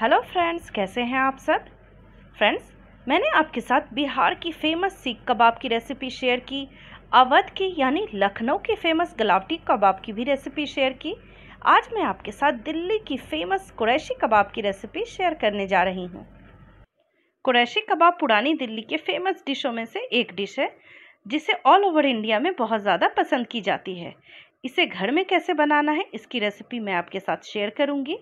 hello friends कैसे हैं आप सब फ्रेंड्स मैंने आपके साथ बिहार की फेमस सीख कबाब की रेसिपी शेयर की अवध की यानी लखनऊ की फेमस गलावटी कबाब की भी रेसिपी शेयर की आज मैं आपके साथ दिल्ली की फेमस कुरैशी कबाब की रेसिपी शेयर करने जा रही हूँ कुरैशी कबाब पुरानी दिल्ली के फेमस डिशों में से एक डिश है जिसे ऑल ओवर इंडिया में बहुत ज़्यादा पसंद की जाती है इसे घर में कैसे बनाना है इसकी रेसिपी मैं आपके साथ शेयर करूँगी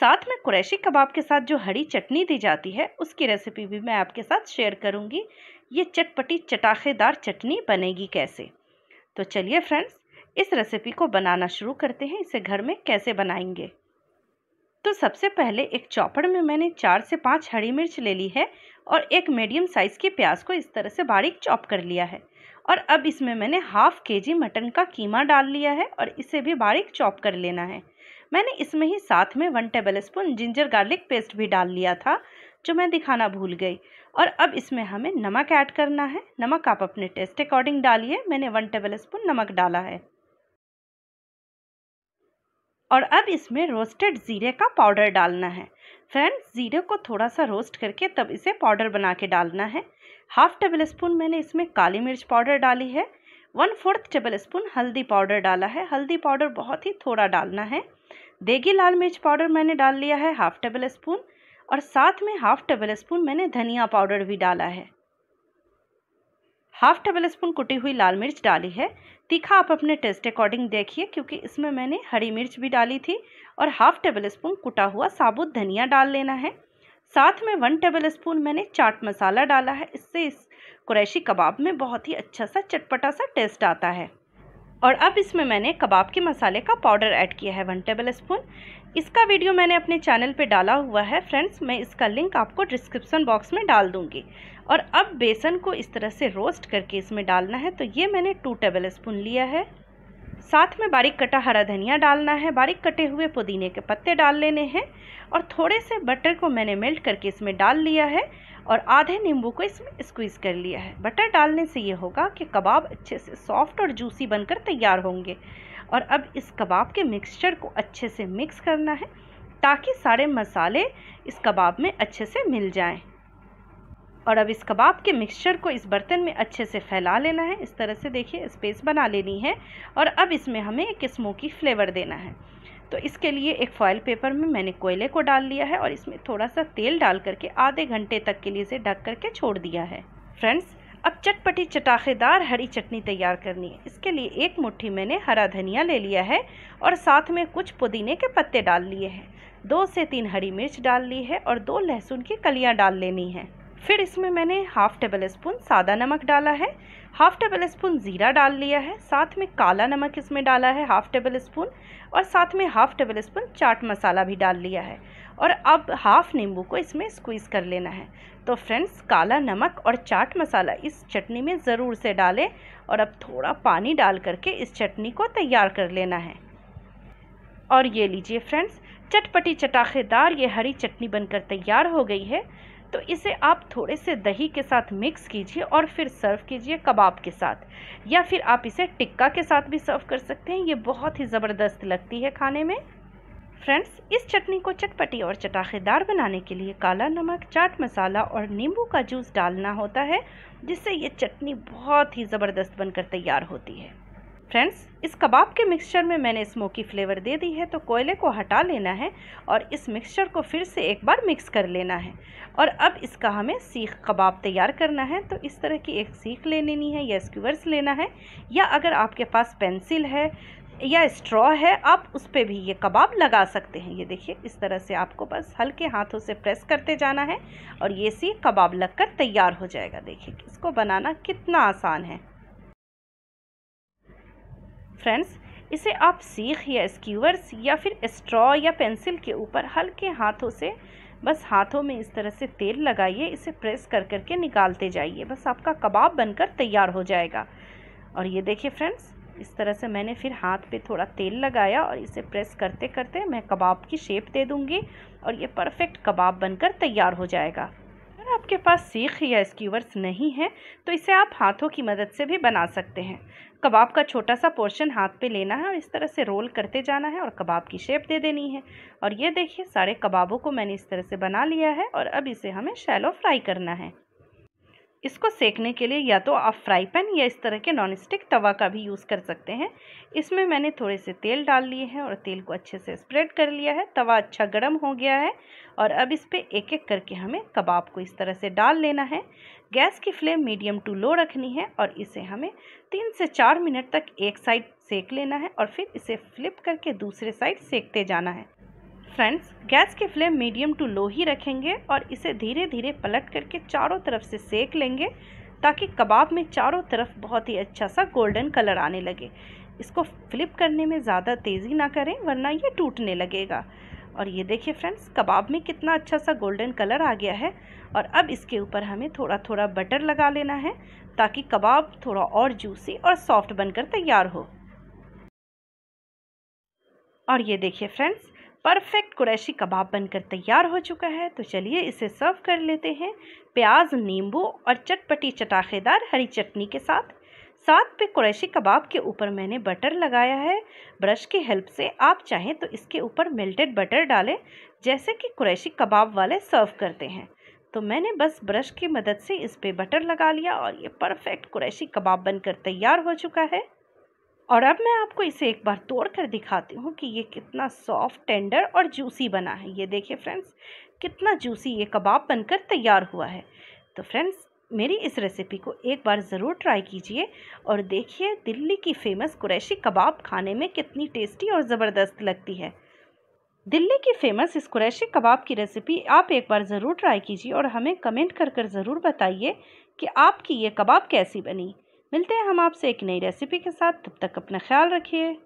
साथ में कुरैशी कबाब के साथ जो हरी चटनी दी जाती है उसकी रेसिपी भी मैं आपके साथ शेयर करूँगी ये चटपटी चटाखेदार चटनी बनेगी कैसे तो चलिए फ्रेंड्स इस रेसिपी को बनाना शुरू करते हैं इसे घर में कैसे बनाएंगे तो सबसे पहले एक चौपड़ में मैंने चार से पाँच हरी मिर्च ले ली है और एक मीडियम साइज़ की प्याज को इस तरह से बारीक चॉप कर लिया है और अब इसमें मैंने हाफ़ के जी मटन का कीमा डाल लिया है और इसे भी बारीक चॉप कर लेना है मैंने इसमें ही साथ में one tablespoon ginger garlic paste भी डाल लिया था जो मैं दिखाना भूल गई और अब इसमें हमें नमक ऐड करना है नमक आप अपने टेस्ट अकॉर्डिंग डालिए मैंने वन टेबल स्पून नमक डाला है और अब इसमें रोस्टेड ज़ीरे का पाउडर डालना है फ्रेंड्स ज़ीरे को थोड़ा सा रोस्ट करके तब इसे पाउडर बना के डालना है हाफ टेबल स्पून मैंने इसमें काली मिर्च पाउडर डाली है वन फोर्थ टेबल स्पून हल्दी पाउडर डाला है हल्दी पाउडर बहुत ही थोड़ा डालना है देगी लाल मिर्च पाउडर मैंने डाल लिया है हाफ टेबल स्पून और साथ में हाफ टेबल स्पून मैंने धनिया पाउडर भी डाला है हाफ टेबल स्पून कुटी हुई लाल मिर्च डाली है तीखा आप अपने टेस्ट अकॉर्डिंग देखिए क्योंकि इसमें मैंने हरी मिर्च भी डाली थी और हाफ टेबल स्पून कुटा हुआ साबुत धनिया डाल लेना है साथ में वन टेबल स्पून मैंने चाट मसाला डाला है इससे इस कुरैशी कबाब में बहुत ही अच्छा सा चटपटा सा टेस्ट आता है और अब इसमें मैंने कबाब के मसाले का पाउडर ऐड किया है वन टेबल स्पून इसका वीडियो मैंने अपने चैनल पे डाला हुआ है फ्रेंड्स मैं इसका लिंक आपको डिस्क्रिप्शन बॉक्स में डाल दूंगी और अब बेसन को इस तरह से रोस्ट करके इसमें डालना है तो ये मैंने टू टेबल स्पून लिया है साथ में बारीक कटा हरा धनिया डालना है बारीक कटे हुए पुदीने के पत्ते डाल लेने हैं और थोड़े से बटर को मैंने मेल्ट करके इसमें डाल लिया है और आधे नींबू को इसमें स्क्वीज़ कर लिया है बटर डालने से ये होगा कि कबाब अच्छे से सॉफ्ट और जूसी बनकर तैयार होंगे और अब इस कबाब के मिक्सचर को अच्छे से मिक्स करना है ताकि सारे मसाले इस कबाब में अच्छे से मिल जाएं और अब इस कबाब के मिक्सचर को इस बर्तन में अच्छे से फैला लेना है इस तरह से देखिए स्पेस बना लेनी है और अब इसमें हमें एक स्मोकी फ्लेवर देना है तो इसके लिए एक फॉयल पेपर में मैंने कोयले को डाल लिया है और इसमें थोड़ा सा तेल डाल करके आधे घंटे तक के लिए इसे ढक करके छोड़ दिया है फ्रेंड्स अब चटपटी चटाखेदार हरी चटनी तैयार करनी है इसके लिए एक मुट्ठी मैंने हरा धनिया ले लिया है और साथ में कुछ पुदीने के पत्ते डाल लिए हैं दो से तीन हरी मिर्च डाल ली है और दो लहसुन की कलियाँ डाल लेनी है फिर इसमें मैंने हाफ़ टेबल स्पून सादा नमक डाला है हाफ़ टेबल स्पून ज़ीरा डाल लिया है साथ में काला नमक इसमें डाला है हाफ़ टेबल स्पून और साथ में half tablespoon chaat masala भी डाल लिया है और अब हाफ़ नींबू को इसमें स्क्वीज़ कर लेना है तो फ्रेंड्स काला नमक और चाट मसाला इस चटनी में ज़रूर से डालें और अब थोड़ा पानी डाल करके इस चटनी को तैयार कर लेना है और ये लीजिए फ्रेंड्स चटपटी चटाखेदार ये हरी चटनी बनकर तैयार हो गई है तो इसे आप थोड़े से दही के साथ मिक्स कीजिए और फिर सर्व कीजिए कबाब के साथ या फिर आप इसे टिक्का के साथ भी सर्व कर सकते हैं ये बहुत ही ज़बरदस्त लगती है खाने में फ्रेंड्स इस चटनी को चटपटी और चटाखेदार बनाने के लिए काला नमक चाट मसाला और नींबू का जूस डालना होता है जिससे ये चटनी बहुत ही ज़बरदस्त बनकर तैयार होती है फ्रेंड्स इस कबाब के मिक्सचर में मैंने स्मोकी फ्लेवर दे दी है तो कोयले को हटा लेना है और इस मिक्सचर को फिर से एक बार मिक्स कर लेना है और अब इसका हमें सीख कबाब तैयार करना है तो इस तरह की एक सीख ले लेनी है या स्क्यूवर्स लेना है या अगर आपके पास पेंसिल है या स्ट्रॉ है आप उस पर भी ये कबाब लगा सकते हैं ये देखिए इस तरह से आपको बस हल्के हाथों से प्रेस करते जाना है और ये सीख कबाब लगकर तैयार हो जाएगा देखिए इसको बनाना कितना आसान है फ्रेंड्स इसे आप सीख या स्क्यूवर्स या फिर स्ट्रॉ या पेंसिल के ऊपर हल्के हाथों से बस हाथों में इस तरह से तेल लगाइए इसे प्रेस कर करके निकालते जाइए बस आपका कबाब बनकर तैयार हो जाएगा और ये देखिए फ्रेंड्स इस तरह से मैंने फिर हाथ पे थोड़ा तेल लगाया और इसे प्रेस करते करते मैं कबाब की शेप दे दूँगी और ये परफेक्ट कबाब बनकर तैयार हो जाएगा अगर आपके पास सीख या स्क्यूवर्स नहीं है तो इसे आप हाथों की मदद से भी बना सकते हैं कबाब का छोटा सा पोर्शन हाथ पे लेना है और इस तरह से रोल करते जाना है और कबाब की शेप दे देनी है और ये देखिए सारे कबाबों को मैंने इस तरह से बना लिया है और अब इसे हमें शैलो फ्राई करना है इसको सेकने के लिए या तो आप फ्राई पैन या इस तरह के नॉन स्टिक तवा का भी यूज़ कर सकते हैं इसमें मैंने थोड़े से तेल डाल लिए हैं और तेल को अच्छे से स्प्रेड कर लिया है तवा अच्छा गर्म हो गया है और अब इस पर एक एक करके हमें कबाब को इस तरह से डाल लेना है गैस की फ्लेम मीडियम टू लो रखनी है और इसे हमें तीन से चार मिनट तक एक साइड सेक लेना है और फिर इसे फ्लिप करके दूसरे साइड सेकते जाना है फ्रेंड्स गैस की फ्लेम मीडियम टू लो ही रखेंगे और इसे धीरे धीरे पलट करके चारों तरफ से सेक लेंगे ताकि कबाब में चारों तरफ बहुत ही अच्छा सा गोल्डन कलर आने लगे इसको फ्लिप करने में ज़्यादा तेज़ी ना करें वरना ये टूटने लगेगा और ये देखिए फ्रेंड्स कबाब में कितना अच्छा सा गोल्डन कलर आ गया है और अब इसके ऊपर हमें थोड़ा थोड़ा बटर लगा लेना है ताकि कबाब थोड़ा और जूसी और सॉफ्ट बनकर तैयार हो और ये देखिए फ्रेंड्स परफेक्ट कुरैशी कबाब बनकर तैयार हो चुका है तो चलिए इसे सर्व कर लेते हैं प्याज नींबू और चटपटी चटाखेदार हरी चटनी के साथ साथ पे कुरैशी कबाब के ऊपर मैंने बटर लगाया है ब्रश की हेल्प से आप चाहें तो इसके ऊपर मेल्टेड बटर डालें जैसे कि कुरैशी कबाब वाले सर्व करते हैं तो मैंने बस ब्रश की मदद से इस पे बटर लगा लिया और ये परफेक्ट कुरैशी कबाब बनकर तैयार हो चुका है और अब मैं आपको इसे एक बार तोड़ कर दिखाती हूँ कि ये कितना सॉफ्ट टेंडर और जूसी बना है ये देखिए फ्रेंड्स कितना जूसी ये कबाब बनकर तैयार हुआ है तो फ्रेंड्स मेरी इस रेसिपी को एक बार ज़रूर ट्राई कीजिए और देखिए दिल्ली की फ़ेमस कुरैशी कबाब खाने में कितनी टेस्टी और ज़बरदस्त लगती है दिल्ली की फ़ेमस इस कुरैशी कबाब की रेसिपी आप एक बार ज़रूर ट्राई कीजिए और हमें कमेंट कर कर ज़रूर बताइए कि आपकी ये कबाब कैसी बनी मिलते हैं हम आपसे एक नई रेसिपी के साथ तब तक अपना ख्याल रखिए